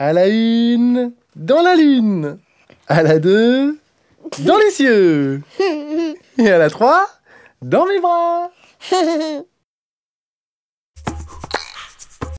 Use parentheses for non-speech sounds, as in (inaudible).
À la une, dans la lune. À la deux, dans les cieux. (laughs) Et à la trois, dans mes bras. (laughs)